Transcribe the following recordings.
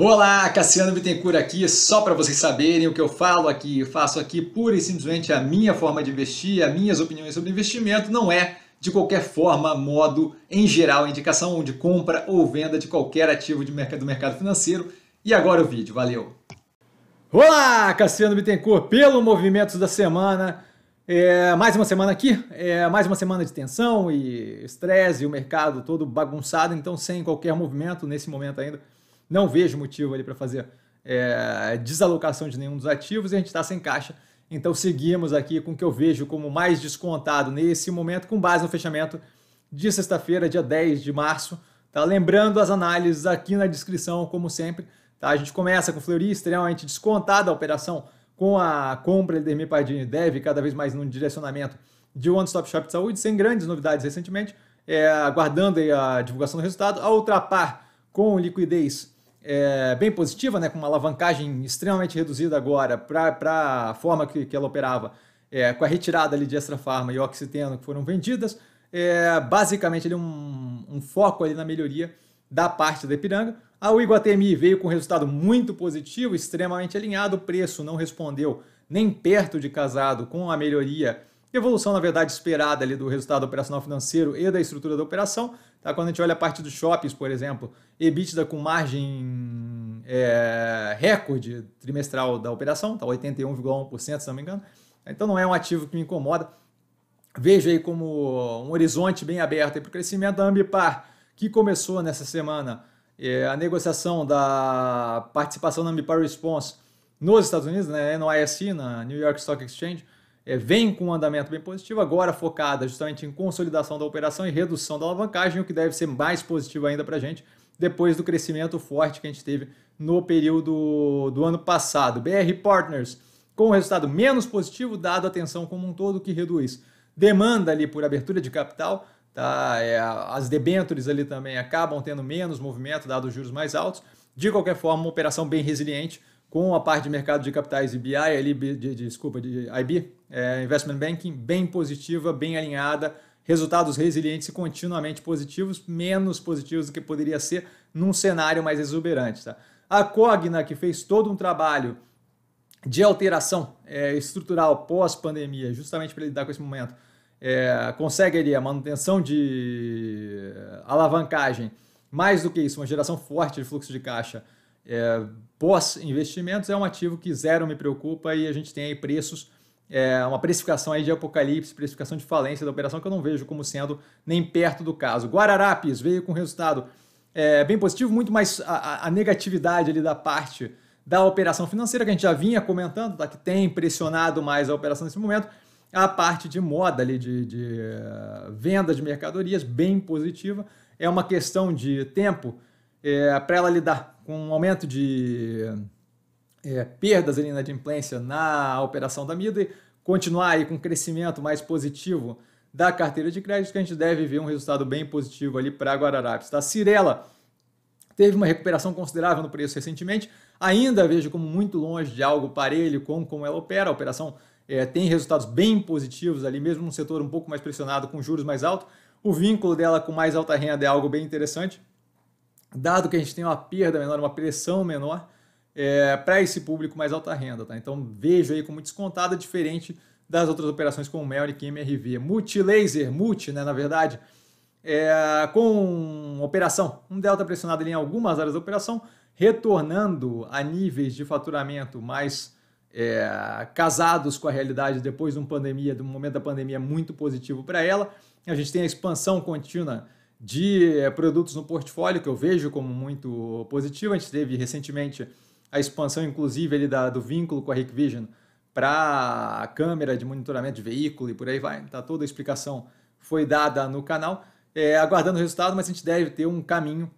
Olá, Cassiano Bittencourt aqui, só para vocês saberem o que eu falo aqui, eu faço aqui pura e simplesmente a minha forma de investir, as minhas opiniões sobre investimento, não é de qualquer forma, modo, em geral, indicação de compra ou venda de qualquer ativo de mercado, do mercado financeiro. E agora o vídeo, valeu! Olá, Cassiano Bittencourt, pelo Movimentos da Semana, é, mais uma semana aqui, é, mais uma semana de tensão e estresse, o mercado todo bagunçado, então sem qualquer movimento nesse momento ainda, não vejo motivo ali para fazer é, desalocação de nenhum dos ativos e a gente está sem caixa. Então seguimos aqui com o que eu vejo como mais descontado nesse momento, com base no fechamento de sexta-feira, dia 10 de março. Tá? Lembrando as análises aqui na descrição, como sempre. Tá? A gente começa com Fleury, extremamente descontada a operação com a compra de Dermi Pardini deve cada vez mais num direcionamento de One Stop Shop de Saúde, sem grandes novidades recentemente, é, aguardando a divulgação do resultado. A Ultrapar com liquidez é, bem positiva, né, com uma alavancagem extremamente reduzida agora para a forma que, que ela operava, é, com a retirada ali de Extra Farma e Oxiteno que foram vendidas, é, basicamente ali um, um foco ali na melhoria da parte da Ipiranga. A Iguatemi veio com resultado muito positivo, extremamente alinhado, o preço não respondeu nem perto de casado com a melhoria Evolução, na verdade, esperada ali do resultado operacional financeiro e da estrutura da operação. Tá? Quando a gente olha a parte dos shoppings, por exemplo, EBITDA com margem é, recorde trimestral da operação, tá? 81,1%, se não me engano. Então não é um ativo que me incomoda. Vejo aí como um horizonte bem aberto para o crescimento da Ambipar, que começou nessa semana é, a negociação da participação da Ambipar Response nos Estados Unidos, né, no ISE, na New York Stock Exchange é, vem com um andamento bem positivo, agora focada justamente em consolidação da operação e redução da alavancagem, o que deve ser mais positivo ainda para a gente depois do crescimento forte que a gente teve no período do ano passado. BR Partners com resultado menos positivo, dado a tensão como um todo, que reduz demanda ali por abertura de capital, tá? É, as debêntures ali também acabam tendo menos movimento, dado os juros mais altos. De qualquer forma, uma operação bem resiliente, com a parte de mercado de capitais e BI, ali, de, desculpa, de IB, é, Investment Banking, bem positiva, bem alinhada, resultados resilientes e continuamente positivos, menos positivos do que poderia ser num cenário mais exuberante. Tá? A Cogna, que fez todo um trabalho de alteração é, estrutural pós-pandemia, justamente para lidar com esse momento, é, consegue ali a manutenção de alavancagem, mais do que isso, uma geração forte de fluxo de caixa, é, pós-investimentos é um ativo que zero me preocupa e a gente tem aí preços, é, uma precificação aí de apocalipse, precificação de falência da operação que eu não vejo como sendo nem perto do caso. Guararapes veio com resultado é, bem positivo, muito mais a, a, negatividade ali da parte da operação financeira que a gente já vinha comentando, tá, que tem pressionado mais a operação nesse momento, a parte de moda ali, de, de eh, venda de mercadorias bem positiva, é uma questão de tempo, é, para ela lidar com um aumento de é, perdas ali na adimplência na operação da Midway, continuar aí com um crescimento mais positivo da carteira de crédito, que a gente deve ver um resultado bem positivo ali para a Guararapes. Tá? Cirela teve uma recuperação considerável no preço recentemente, ainda vejo como muito longe de algo parelho com como ela opera, a operação é, tem resultados bem positivos ali, mesmo num setor um pouco mais pressionado, com juros mais altos. O vínculo dela com mais alta renda é algo bem interessante dado que a gente tem uma perda menor, uma pressão menor é, para esse público mais alta renda. Tá? Então vejo aí como descontada, diferente das outras operações como o e MRV. Multilaser, multi, né, na verdade, é, com operação, um delta pressionado ali em algumas áreas da operação, retornando a níveis de faturamento mais é, casados com a realidade depois de uma pandemia, de um momento da pandemia muito positivo para ela. A gente tem a expansão contínua de eh, produtos no portfólio, que eu vejo como muito positivo. A gente teve recentemente a expansão, inclusive, ali da, do vínculo com a Hikvision para a câmera de monitoramento de veículo e por aí vai. Tá, toda a explicação foi dada no canal. É, aguardando o resultado, mas a gente deve ter um caminho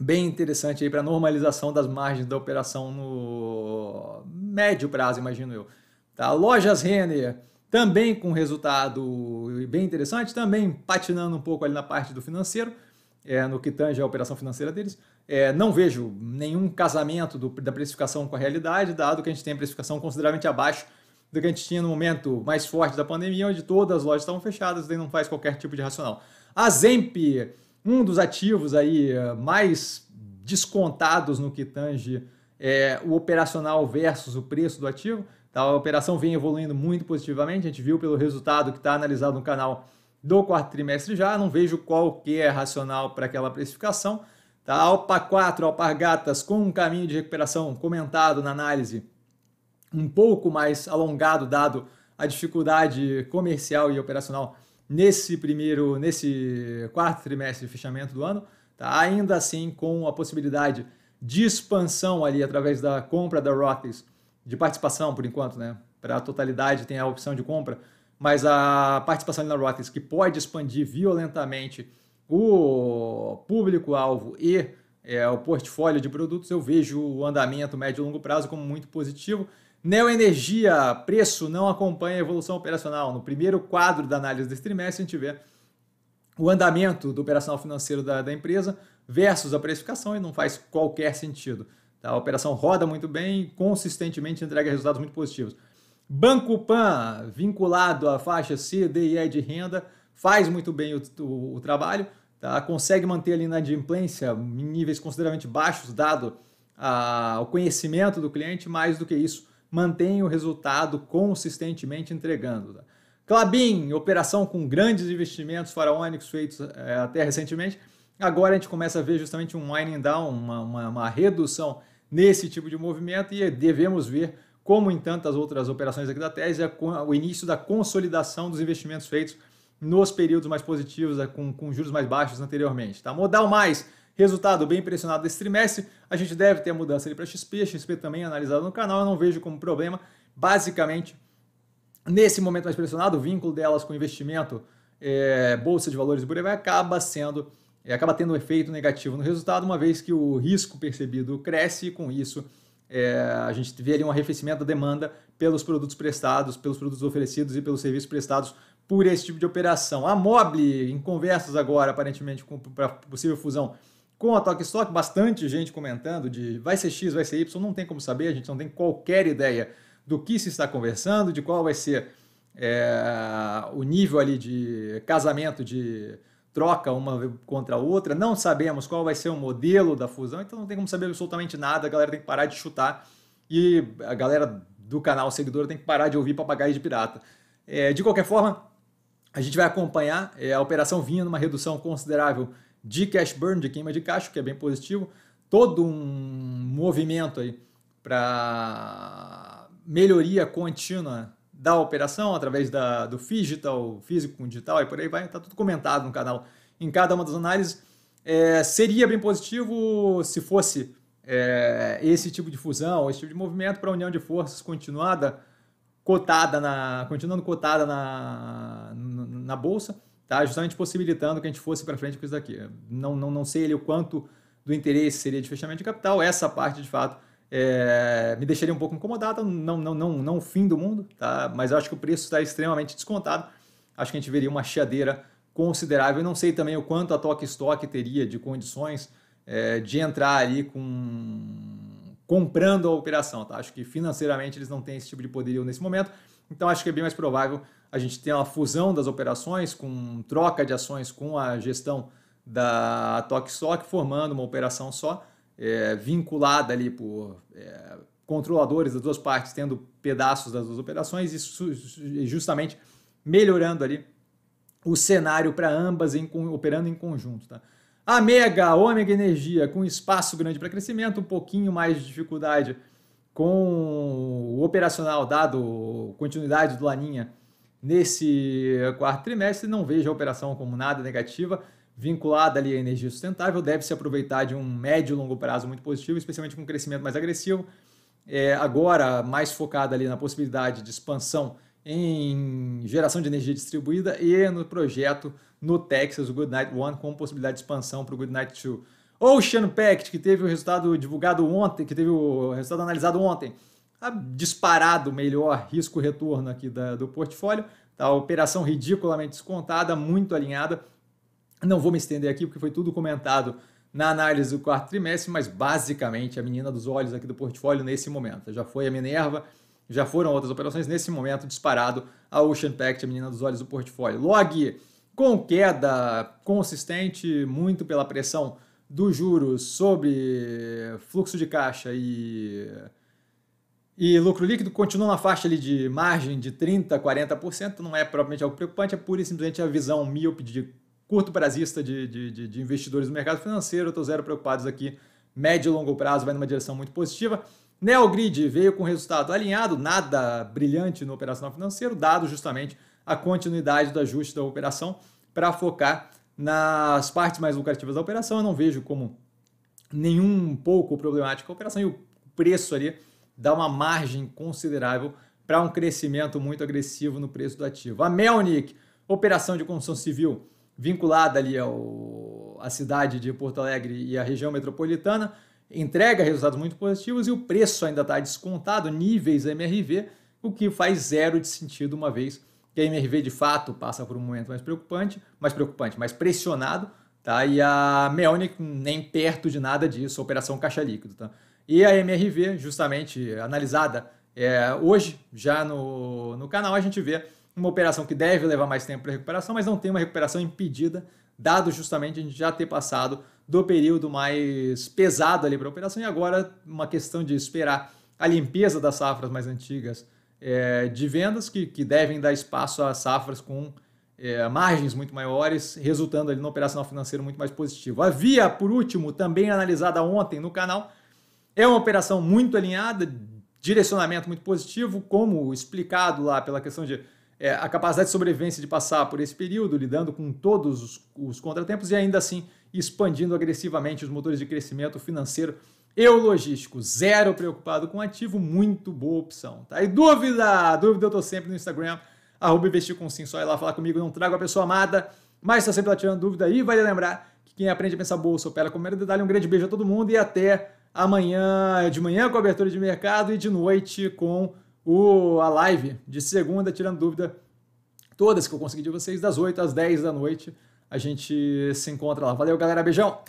bem interessante aí para normalização das margens da operação no médio prazo, imagino eu. Tá? Lojas Renner, também com resultado bem interessante, também patinando um pouco ali na parte do financeiro, é, no que tange a operação financeira deles. É, não vejo nenhum casamento do, da precificação com a realidade, dado que a gente tem a precificação consideravelmente abaixo do que a gente tinha no momento mais forte da pandemia, onde todas as lojas estavam fechadas, e não faz qualquer tipo de racional. A Zemp, um dos ativos aí é, mais descontados no que tange é, o operacional versus o preço do ativo, a operação vem evoluindo muito positivamente, a gente viu pelo resultado que está analisado no canal do quarto trimestre já, não vejo qual que é racional para aquela precificação. Tá? Alpa 4, Alpargatas, com um caminho de recuperação comentado na análise um pouco mais alongado, dado a dificuldade comercial e operacional nesse primeiro, nesse quarto trimestre de fechamento do ano, tá? ainda assim com a possibilidade de expansão ali através da compra da Rothes de participação, por enquanto, né? Para a totalidade tem a opção de compra, mas a participação na Rothes, que pode expandir violentamente o público-alvo e é, o portfólio de produtos, eu vejo o andamento médio e longo prazo como muito positivo. Neoenergia, preço não acompanha a evolução operacional. No primeiro quadro da análise desse trimestre, a gente vê o andamento do operacional financeiro da, da empresa versus a precificação e não faz qualquer sentido. A operação roda muito bem, consistentemente entrega resultados muito positivos. Banco Pan, vinculado à faixa C, D e E de renda, faz muito bem o, o, o trabalho, tá? consegue manter ali na inadimplência em níveis consideravelmente baixos, dado o conhecimento do cliente, mais do que isso, mantém o resultado consistentemente entregando. Tá? Clabin, operação com grandes investimentos faraônicos feitos é, até recentemente, agora a gente começa a ver justamente um winding down, uma, uma, uma redução nesse tipo de movimento e devemos ver, como em tantas outras operações aqui da tese, é o início da consolidação dos investimentos feitos nos períodos mais positivos, é, com, com juros mais baixos anteriormente. Tá? Modal mais, resultado bem impressionado desse trimestre. A gente deve ter a mudança ali para XP, XP também é analisado no canal, eu não vejo como problema. Basicamente, nesse momento mais pressionado, o vínculo delas com investimento, é, Bolsa de Valores e Bureva acaba sendo e acaba tendo um efeito negativo no resultado, uma vez que o risco percebido cresce e com isso é, a gente vê ali um arrefecimento da demanda pelos produtos prestados, pelos produtos oferecidos e pelos serviços prestados por esse tipo de operação. A Mobile, em conversas agora, aparentemente, para possível fusão com a Toque Stock, bastante gente comentando de vai ser X, vai ser Y, não tem como saber, a gente não tem qualquer ideia do que se está conversando, de qual vai ser é, o nível ali de casamento de troca uma contra a outra, não sabemos qual vai ser o modelo da fusão, então não tem como saber absolutamente nada, a galera tem que parar de chutar e a galera do canal seguidora tem que parar de ouvir papagaio de pirata. É, de qualquer forma, a gente vai acompanhar, é, a operação vinha numa redução considerável de cash burn, de queima de caixa, que é bem positivo, todo um movimento aí para melhoria contínua da operação, através da, do digital, físico com digital e por aí vai, está tudo comentado no canal. Em cada uma das análises, é, seria bem positivo se fosse é, esse tipo de fusão, esse tipo de movimento para a união de forças continuada, cotada na, continuando cotada na, na, na bolsa, tá? justamente possibilitando que a gente fosse para frente com isso daqui. Não, não, não sei o quanto do interesse seria de fechamento de capital, essa parte de fato é, me deixaria um pouco incomodado, não, não, não, não o fim do mundo, tá? mas eu acho que o preço está extremamente descontado. Acho que a gente veria uma chiadeira considerável. Eu não sei também o quanto a Toque Stock teria de condições é, de entrar ali com comprando a operação. Tá? Acho que financeiramente eles não têm esse tipo de poderio nesse momento, então acho que é bem mais provável a gente ter uma fusão das operações com troca de ações com a gestão da Toque Stock, formando uma operação só é, vinculada ali por é, controladores das duas partes tendo pedaços das duas operações e justamente melhorando ali o cenário para ambas em, operando em conjunto. Tá? A Mega, Ômega Energia, com espaço grande para crescimento, um pouquinho mais de dificuldade com o operacional, dado continuidade do Laninha nesse quarto trimestre, não vejo a operação como nada negativa vinculada ali à energia sustentável, deve se aproveitar de um médio e longo prazo muito positivo, especialmente com um crescimento mais agressivo. É, agora, mais focada ali na possibilidade de expansão em geração de energia distribuída e no projeto no Texas, o Goodnight One, com possibilidade de expansão para o Goodnight Two. Ocean Pact, que teve o resultado divulgado ontem, que teve o resultado analisado ontem, tá disparado melhor risco-retorno aqui da, do portfólio, tá? operação ridiculamente descontada, muito alinhada não vou me estender aqui porque foi tudo comentado na análise do quarto trimestre, mas basicamente a menina dos olhos aqui do portfólio nesse momento. Já foi a Minerva, já foram outras operações, nesse momento disparado a Ocean Pact, a menina dos olhos do portfólio. Log com queda consistente, muito pela pressão dos juros sobre fluxo de caixa e, e lucro líquido, continua na faixa ali de margem de 30%, 40%, não é propriamente algo preocupante, é pura e simplesmente a visão míope de curto prazista de, de, de investidores no mercado financeiro, estou zero preocupados aqui. Médio e longo prazo vai numa direção muito positiva. Neogrid veio com resultado alinhado, nada brilhante no operacional financeiro, dado justamente a continuidade do ajuste da operação para focar nas partes mais lucrativas da operação. Eu não vejo como nenhum pouco problemático a operação e o preço ali dá uma margem considerável para um crescimento muito agressivo no preço do ativo. A Melnick, operação de construção civil, vinculada ali ao, à cidade de Porto Alegre e à região metropolitana, entrega resultados muito positivos e o preço ainda está descontado, níveis MRV, o que faz zero de sentido uma vez que a MRV de fato passa por um momento mais preocupante, mais preocupante, mais pressionado, tá? E a Melnick nem perto de nada disso, operação caixa líquido, tá? E a MRV, justamente analisada é, hoje já no, no canal, a gente vê uma operação que deve levar mais tempo para recuperação, mas não tem uma recuperação impedida, dado justamente a gente já ter passado do período mais pesado ali para a operação e agora uma questão de esperar a limpeza das safras mais antigas é, de vendas, que, que devem dar espaço a safras com é, margens muito maiores, resultando ali no operacional financeiro muito mais positivo. A Via, por último, também analisada ontem no canal, é uma operação muito alinhada, direcionamento muito positivo, como explicado lá pela questão de é, a capacidade de sobrevivência de passar por esse período, lidando com todos os, os contratempos e ainda assim expandindo agressivamente os motores de crescimento financeiro e logístico, zero preocupado com ativo, muito boa opção, tá? E dúvida, dúvida eu tô sempre no Instagram, arroba investir com sim, só ir lá falar comigo, não trago a pessoa amada, mas tá sempre lá tirando dúvida e vale lembrar que quem aprende a pensar bolsa opera com mero detalhe, um grande beijo a todo mundo e até amanhã de manhã com a abertura de mercado e de noite com o, a live de segunda, tirando dúvida, todas que eu consegui de vocês, das 8 às 10 da noite. A gente se encontra lá. Valeu, galera. Beijão!